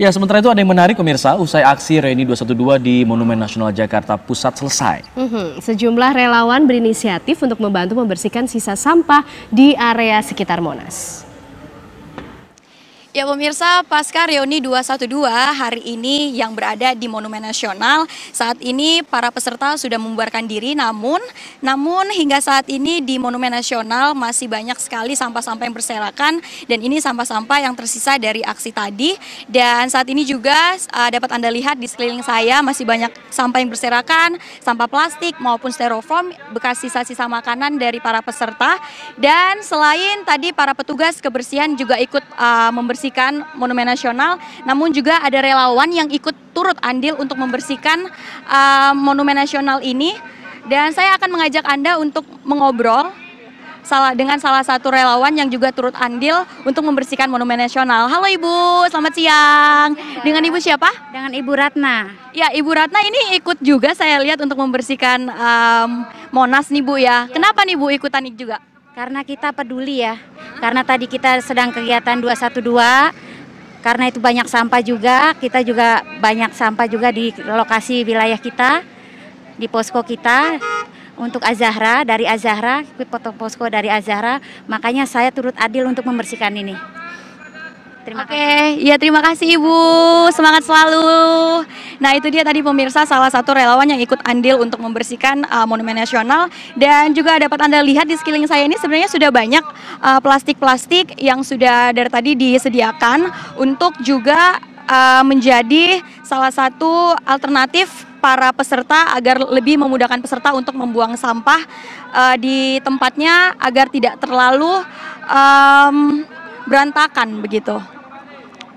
Ya, sementara itu ada yang menarik pemirsa, usai aksi Reuni 212 di Monumen Nasional Jakarta Pusat selesai. Mm -hmm. Sejumlah relawan berinisiatif untuk membantu membersihkan sisa sampah di area sekitar Monas. Ya pemirsa, pasca reuni 212 hari ini yang berada di Monumen Nasional, saat ini para peserta sudah membuarkan diri namun namun hingga saat ini di Monumen Nasional masih banyak sekali sampah-sampah yang berserakan dan ini sampah-sampah yang tersisa dari aksi tadi dan saat ini juga uh, dapat Anda lihat di sekeliling saya masih banyak sampah yang berserakan, sampah plastik maupun styrofoam, bekas sisa-sisa makanan dari para peserta dan selain tadi para petugas kebersihan juga ikut uh, membersihkan membersihkan Monumen Nasional, namun juga ada relawan yang ikut turut andil untuk membersihkan uh, Monumen Nasional ini. Dan saya akan mengajak Anda untuk mengobrol salah dengan salah satu relawan yang juga turut andil untuk membersihkan Monumen Nasional. Halo Ibu, selamat siang. Dengan Ibu siapa? Dengan Ibu Ratna. Ya, Ibu Ratna ini ikut juga saya lihat untuk membersihkan um, Monas nih Bu ya. ya. Kenapa nih Bu ikutan juga? Karena kita peduli ya, karena tadi kita sedang kegiatan 212, karena itu banyak sampah juga, kita juga banyak sampah juga di lokasi wilayah kita, di posko kita, untuk Azahra, dari Azahra, foto posko dari Azahra, makanya saya turut adil untuk membersihkan ini. Terima Oke, kasih. ya terima kasih Ibu. Semangat selalu. Nah, itu dia tadi pemirsa salah satu relawan yang ikut andil untuk membersihkan uh, Monumen Nasional dan juga dapat Anda lihat di sekeliling saya ini sebenarnya sudah banyak uh, plastik-plastik uh, yang sudah dari tadi disediakan untuk juga uh, menjadi salah satu alternatif para peserta agar lebih memudahkan peserta untuk membuang sampah uh, di tempatnya agar tidak terlalu um, berantakan begitu.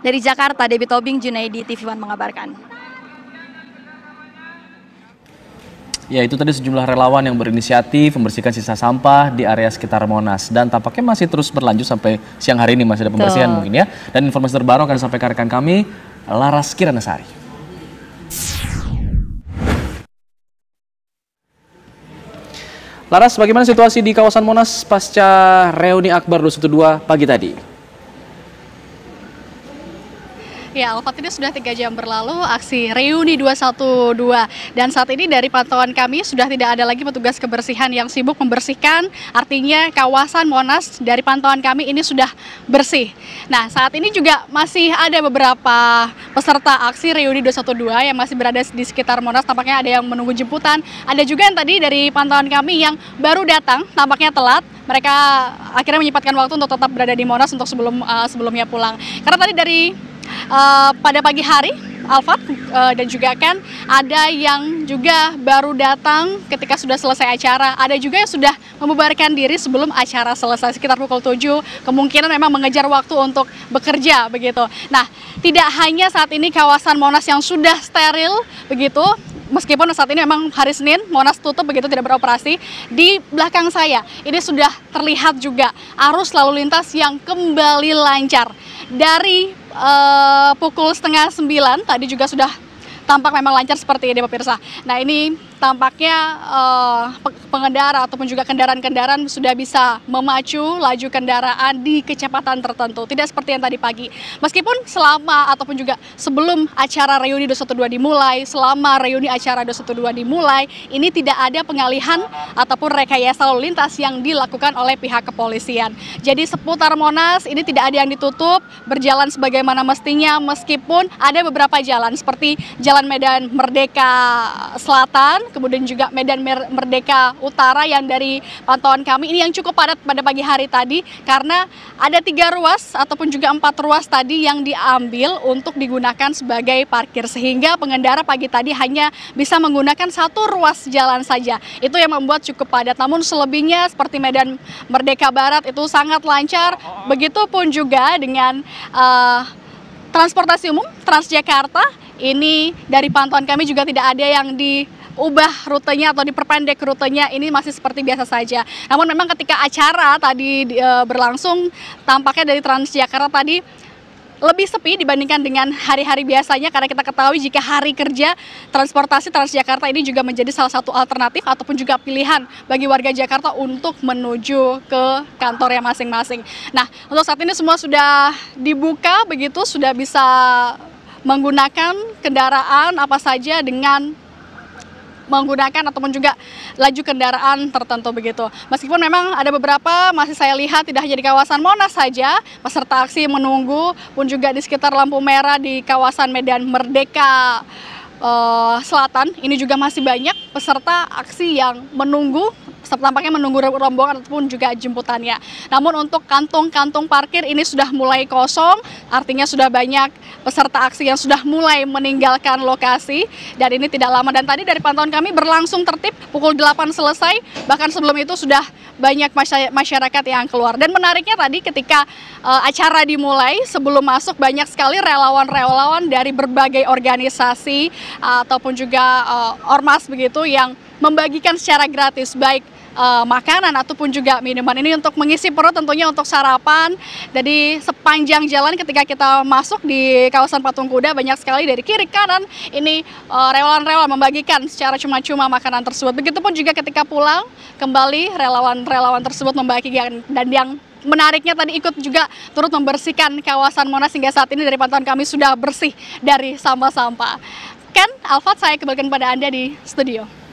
Dari Jakarta, Debbie Tobing, Junaidi tv One mengabarkan. Ya itu tadi sejumlah relawan yang berinisiatif membersihkan sisa sampah di area sekitar Monas dan tampaknya masih terus berlanjut sampai siang hari ini masih ada pembersihan Tuh. mungkin ya. Dan informasi terbaru akan disampaikan rekan kami Laras Kiranasari. Laras, bagaimana situasi di kawasan Monas pasca reuni Akbar 212 pagi tadi? Ya, Alfat ini sudah tiga jam berlalu aksi reuni 212 dan saat ini dari pantauan kami sudah tidak ada lagi petugas kebersihan yang sibuk membersihkan. Artinya kawasan Monas dari pantauan kami ini sudah bersih. Nah, saat ini juga masih ada beberapa peserta aksi reuni 212 yang masih berada di sekitar Monas. Tampaknya ada yang menunggu jemputan. Ada juga yang tadi dari pantauan kami yang baru datang, tampaknya telat mereka akhirnya menyempatkan waktu untuk tetap berada di Monas untuk sebelum uh, sebelumnya pulang. Karena tadi dari Eh, pada pagi hari Alfat eh, dan juga kan ada yang juga baru datang ketika sudah selesai acara. Ada juga yang sudah membubarkan diri sebelum acara selesai sekitar pukul 7. Kemungkinan memang mengejar waktu untuk bekerja begitu. Nah, tidak hanya saat ini kawasan Monas yang sudah steril begitu, meskipun saat ini memang hari Senin Monas tutup begitu tidak beroperasi di belakang saya ini sudah terlihat juga arus lalu lintas yang kembali lancar dari uh, pukul setengah sembilan tadi juga sudah tampak memang lancar seperti ini pemirsa. Nah ini tampaknya uh, pengendara ataupun juga kendaraan-kendaraan sudah bisa memacu laju kendaraan di kecepatan tertentu. Tidak seperti yang tadi pagi. Meskipun selama ataupun juga sebelum acara reuni 212 dimulai, selama reuni acara 212 dimulai, ini tidak ada pengalihan ataupun rekayasa lalu lintas yang dilakukan oleh pihak kepolisian. Jadi seputar Monas ini tidak ada yang ditutup, berjalan sebagaimana mestinya meskipun ada beberapa jalan seperti Jalan Medan Merdeka Selatan, kemudian juga Medan Merdeka Utara yang dari pantauan kami ini yang cukup padat pada pagi hari tadi karena ada tiga ruas ataupun juga empat ruas tadi yang diambil untuk digunakan sebagai parkir sehingga pengendara pagi tadi hanya bisa menggunakan satu ruas jalan saja. Itu yang membuat cukup padat. Namun selebihnya seperti Medan Merdeka Barat itu sangat lancar. Begitupun juga dengan uh, transportasi umum Transjakarta ini dari pantauan kami juga tidak ada yang di ubah rutenya atau diperpendek rutenya ini masih seperti biasa saja. Namun memang ketika acara tadi e, berlangsung tampaknya dari Transjakarta tadi lebih sepi dibandingkan dengan hari-hari biasanya karena kita ketahui jika hari kerja transportasi Transjakarta ini juga menjadi salah satu alternatif ataupun juga pilihan bagi warga Jakarta untuk menuju ke kantornya masing-masing. Nah, untuk saat ini semua sudah dibuka begitu sudah bisa menggunakan kendaraan apa saja dengan menggunakan ataupun juga laju kendaraan tertentu begitu. Meskipun memang ada beberapa masih saya lihat tidak hanya di kawasan Monas saja, peserta aksi menunggu pun juga di sekitar lampu merah di kawasan Medan Merdeka uh, Selatan ini juga masih banyak peserta aksi yang menunggu tampaknya menunggu rombongan ataupun juga jemputannya. Namun untuk kantung-kantung parkir ini sudah mulai kosong, artinya sudah banyak peserta aksi yang sudah mulai meninggalkan lokasi dan ini tidak lama dan tadi dari pantauan kami berlangsung tertib pukul 8 selesai bahkan sebelum itu sudah banyak masyarakat yang keluar dan menariknya tadi ketika eh, acara dimulai sebelum masuk banyak sekali relawan-relawan dari berbagai organisasi ataupun juga eh, ormas begitu yang membagikan secara gratis baik uh, makanan ataupun juga minuman ini untuk mengisi perut tentunya untuk sarapan. Jadi sepanjang jalan ketika kita masuk di kawasan Patung Kuda banyak sekali dari kiri kanan ini eh, relawan-relawan membagikan secara cuma-cuma makanan tersebut. Begitupun juga ketika pulang kembali relawan-relawan tersebut membagikan dan yang menariknya tadi ikut juga turut membersihkan kawasan Monas hingga saat ini dari pantauan kami sudah bersih dari sampah-sampah. Ken, Alfat saya kembalikan kepada Anda di studio.